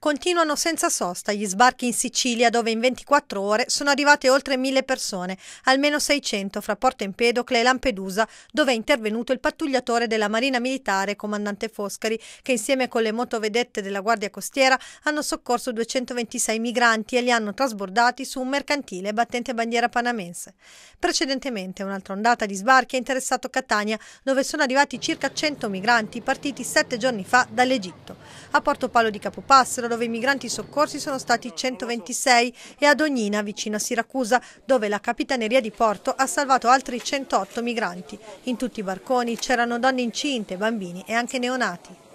Continuano senza sosta gli sbarchi in Sicilia dove in 24 ore sono arrivate oltre 1000 persone, almeno 600 fra Porto Empedocle e Lampedusa dove è intervenuto il pattugliatore della Marina Militare, comandante Foscari, che insieme con le motovedette della Guardia Costiera hanno soccorso 226 migranti e li hanno trasbordati su un mercantile battente bandiera panamense. Precedentemente un'altra ondata di sbarchi ha interessato Catania dove sono arrivati circa 100 migranti partiti sette giorni fa dall'Egitto a Porto Palo di Capopassero, dove i migranti soccorsi sono stati 126, e ad Ognina, vicino a Siracusa, dove la Capitaneria di Porto ha salvato altri 108 migranti. In tutti i barconi c'erano donne incinte, bambini e anche neonati.